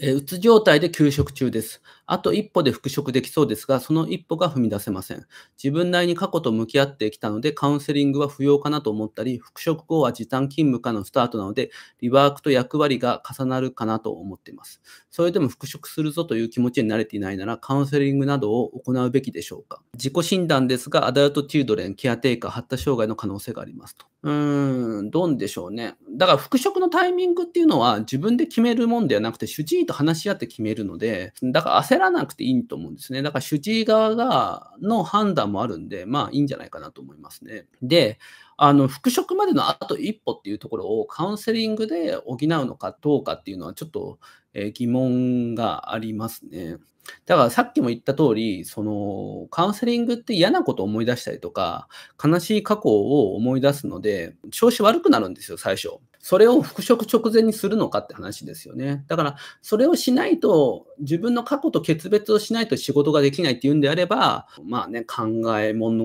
えうつ状態で休職中です。あと一歩で復職できそうですが、その一歩が踏み出せません。自分なりに過去と向き合ってきたので、カウンセリングは不要かなと思ったり、復職後は時短勤務かのスタートなので、リワークと役割が重なるかなと思っています。それでも復職するぞという気持ちに慣れていないなら、カウンセリングなどを行うべきでしょうか。自己診断ですが、アダルト・チルドレン、ケアテイカー、発達障害の可能性がありますと。うーん、どうでしょうね。だから復職のタイミングっていうのは自分で決めるもんではなくて、主治医と話し合って決めるので、だから焦らなくていいと思うんですね。だから主治医側がの判断もあるんで、まあいいんじゃないかなと思いますね。で、あの復職までのあと一歩っていうところをカウンセリングで補うのかどうかっていうのはちょっと、え疑問がありますね。だからさっきも言った通り、そのカウンセリングって嫌なことを思い出したりとか、悲しい過去を思い出すので、調子悪くなるんですよ、最初。それを復職直前にするのかって話ですよね。だから、それをしないと、自分の過去と決別をしないと仕事ができないっていうんであれば、まあね、考えもの、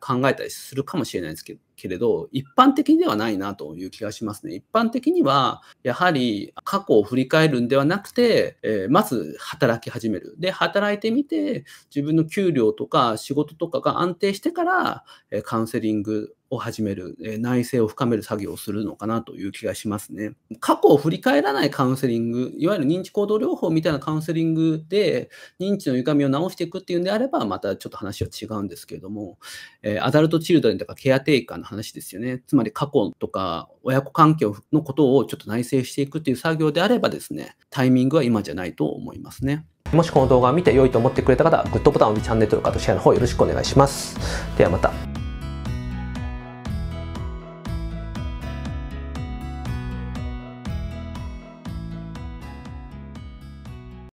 考えたりするかもしれないですけど、けれど、一般的ではないなという気がしますね。一般的には、やはり過去を振り返るんではなくて、えー、まず働き始める。で、働いてみて、自分の給料とか仕事とかが安定してから、えー、カウンセリングを始める、え内省を深める作業をするのかなという気がしますね。過去を振り返らないカウンセリング、いわゆる認知行動療法みたいなカウンセリングで認知の歪みを直していくっていうんであれば、またちょっと話は違うんですけれども、えアダルトチルドレンとかケアテイカーの話ですよね。つまり過去とか親子関係のことをちょっと内省していくっていう作業であればですね、タイミングは今じゃないと思いますね。もしこの動画を見て良いと思ってくれた方は、グッドボタンをチャンネル登録とシェアの方よろしくお願いします。ではまた。